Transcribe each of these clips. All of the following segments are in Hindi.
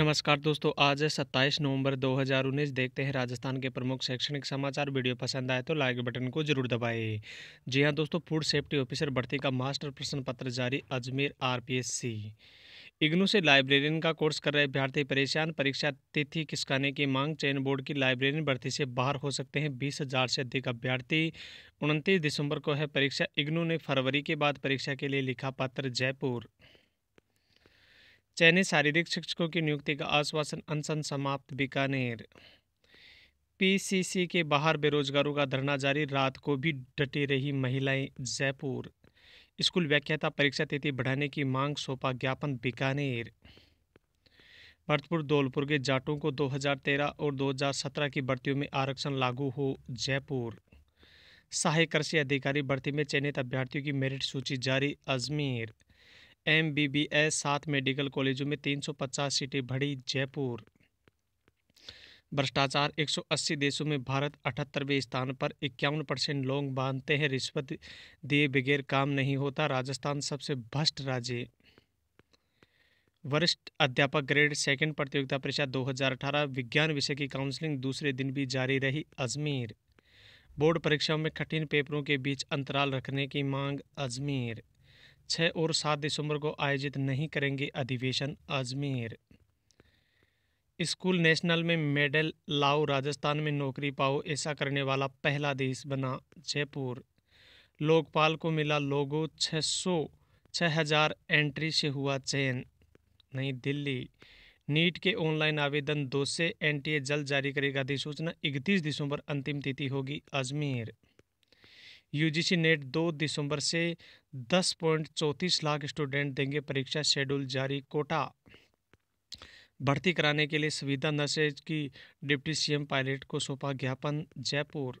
नमस्कार दोस्तों आज है सत्ताईस नवंबर 2019 देखते हैं राजस्थान के प्रमुख शैक्षणिक समाचार वीडियो पसंद आए तो लाइक बटन को जरूर दबाएं जी हां दोस्तों फूड सेफ्टी ऑफिसर भर्ती का मास्टर प्रश्न पत्र जारी अजमेर आरपीएससी इग्नू से लाइब्रेरियन का कोर्स कर रहे अभ्यर्थी परेशान परीक्षा तिथि किसकाने की मांग चयन बोर्ड की लाइब्रेरियन भर्ती से बाहर हो सकते हैं बीस हजार से अधिक अभ्यर्थी उनतीस दिसंबर को है परीक्षा इग्नू ने फरवरी के बाद परीक्षा के लिए लिखा पत्र जयपुर चयनित शारीरिक शिक्षकों की नियुक्ति का आश्वासन अनशन समाप्त बीकानेर पीसीसी के बाहर बेरोजगारों का धरना जारी रात को भी डटी रही महिलाएं जयपुर स्कूल व्याख्याता परीक्षा तिथि बढ़ाने की मांग सौंपा ज्ञापन बीकानेर भरतपुर धौलपुर के जाटों को 2013 और 2017 की भर्तियों में आरक्षण लागू हो जयपुर सहायक कृषि अधिकारी भर्ती में चयनित अभ्यर्थियों की मेरिट सूची जारी Ajmer M B B S सात मेडिकल कॉलेजों में तीन सौ पचास सीटें भरी जयपुर भ्रष्टाचार 180 देशों में भारत अठहत्तरवें स्थान पर इक्यावन परसेंट लोग बांधते हैं रिश्वत दिए बगैर काम नहीं होता राजस्थान सबसे भ्रष्ट राज्य वरिष्ठ अध्यापक ग्रेड सेकंड प्रतियोगिता परीक्षा 2018 विज्ञान विषय की काउंसलिंग दूसरे दिन भी जारी रही अजमेर बोर्ड परीक्षाओं में कठिन पेपरों के बीच अंतराल रखने की मांग अजमेर छः और सात दिसंबर को आयोजित नहीं करेंगे अधिवेशन अजमेर स्कूल नेशनल में मेडल लाओ राजस्थान में नौकरी पाओ ऐसा करने वाला पहला देश बना जयपुर लोकपाल को मिला लोगो छः सौ छः हज़ार एंट्री से हुआ चयन नई दिल्ली नीट के ऑनलाइन आवेदन दो से एन जल्द जारी करेगा अधिसूचना इकतीस दिसंबर अंतिम तिथि होगी अजमेर यूजीसी नेट 2 दिसंबर से दस पॉइंट चौंतीस लाख स्टूडेंट देंगे परीक्षा शेड्यूल जारी कोटा भर्ती कराने के लिए सुविधा नर्सेज की डिप्टी सीएम पायलट को सौंपा ज्ञापन जयपुर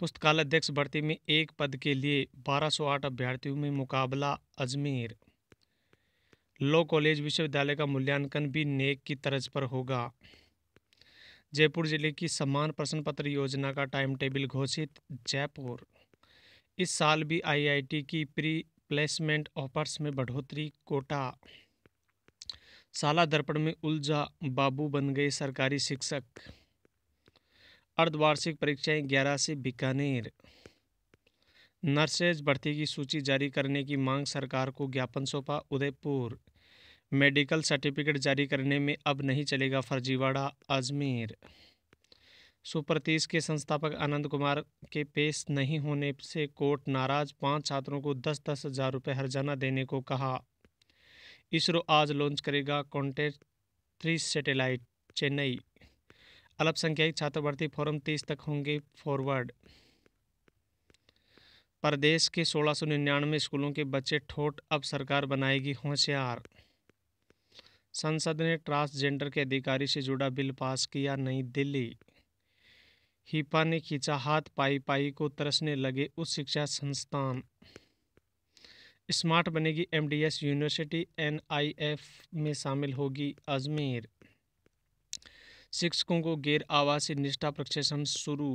पुस्तकालय अध्यक्ष भर्ती में एक पद के लिए 1208 अभ्यर्थियों में मुकाबला अजमेर लॉ कॉलेज विश्वविद्यालय का मूल्यांकन भी नेक की तर्ज पर होगा जयपुर जिले की समान प्रश्न पत्र योजना का टाइम टेबल घोषित जयपुर इस साल भी आईआईटी की प्री प्लेसमेंट ऑफर्स में बढ़ोतरी कोटा साला दर्पण में उलझा बाबू बन गए सरकारी शिक्षक अर्धवार्षिक परीक्षाएं 11 से बीकानेर नर्सेज भर्ती की सूची जारी करने की मांग सरकार को ज्ञापन सौंपा उदयपुर मेडिकल सर्टिफिकेट जारी करने में अब नहीं चलेगा फर्जीवाड़ा अजमेर सुप्रतीस के संस्थापक आनंद कुमार के पेश नहीं होने से कोर्ट नाराज पांच छात्रों को दस दस हज़ार रुपये हरजाना देने को कहा इसरो आज लॉन्च करेगा कॉन्टेक्ट थ्री सैटेलाइट चेन्नई अल्पसंख्यक छात्रवृत्ति फोरम तीस तक होंगे फॉरवर्ड प्रदेश के सोलह सौ निन्यानवे स्कूलों के बच्चे ठोट अब सरकार बनाएगी होशियार संसद ने ट्रांसजेंडर के अधिकारी से जुड़ा बिल पास किया नई दिल्ली हिपा ने खींचा हाथ पाई पाई को तरसने लगे उच्च शिक्षा संस्थान स्मार्ट बनेगी एमडीएस यूनिवर्सिटी एनआईएफ में शामिल होगी अजमेर शिक्षकों को गैर आवासीय निष्ठा प्रशिक्षण शुरू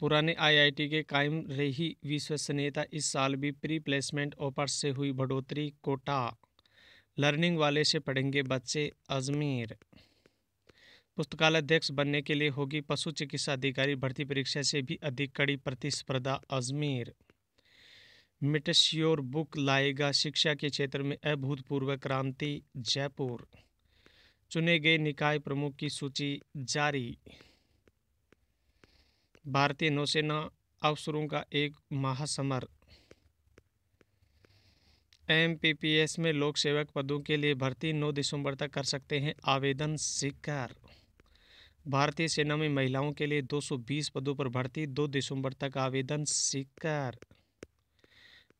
पुराने आईआईटी के कायम रही विश्वसनीयता इस साल भी प्री प्लेसमेंट ऑफर से हुई बढ़ोतरी कोटा लर्निंग वाले से पढ़ेंगे बच्चे अजमेर अध्यक्ष बनने के लिए होगी पशु चिकित्सा अधिकारी भर्ती परीक्षा से भी अधिक कड़ी प्रतिस्पर्धा अजमेर मिटश्योर बुक लाएगा शिक्षा के क्षेत्र में अभूतपूर्व क्रांति जयपुर चुने गए निकाय प्रमुख की सूची जारी भारतीय नौसेना अफसरों का एक महासमर एस में लोक सेवक पदों के लिए भर्ती 9 दिसंबर तक कर सकते हैं आवेदन स्वीकार भारतीय सेना में महिलाओं के लिए 220 पदों पर भर्ती 2 दिसंबर तक आवेदन स्वीकार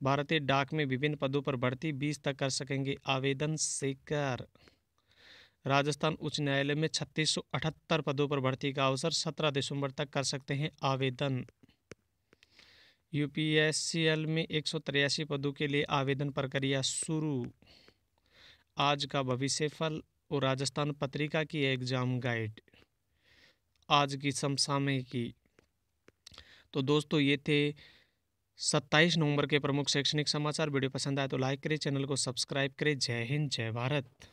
भारतीय डाक में विभिन्न पदों पर भर्ती 20 तक कर सकेंगे आवेदन स्वीकार राजस्थान उच्च न्यायालय में छत्तीस पदों पर भर्ती का अवसर 17 दिसंबर तक कर सकते हैं आवेदन एल में एक पदों के लिए आवेदन प्रक्रिया शुरू आज का भविष्य फल और राजस्थान पत्रिका की एग्ज़ाम गाइड आज की समसामय की तो दोस्तों ये थे 27 नवंबर के प्रमुख शैक्षणिक समाचार वीडियो पसंद आए तो लाइक करें चैनल को सब्सक्राइब करें जय हिंद जय भारत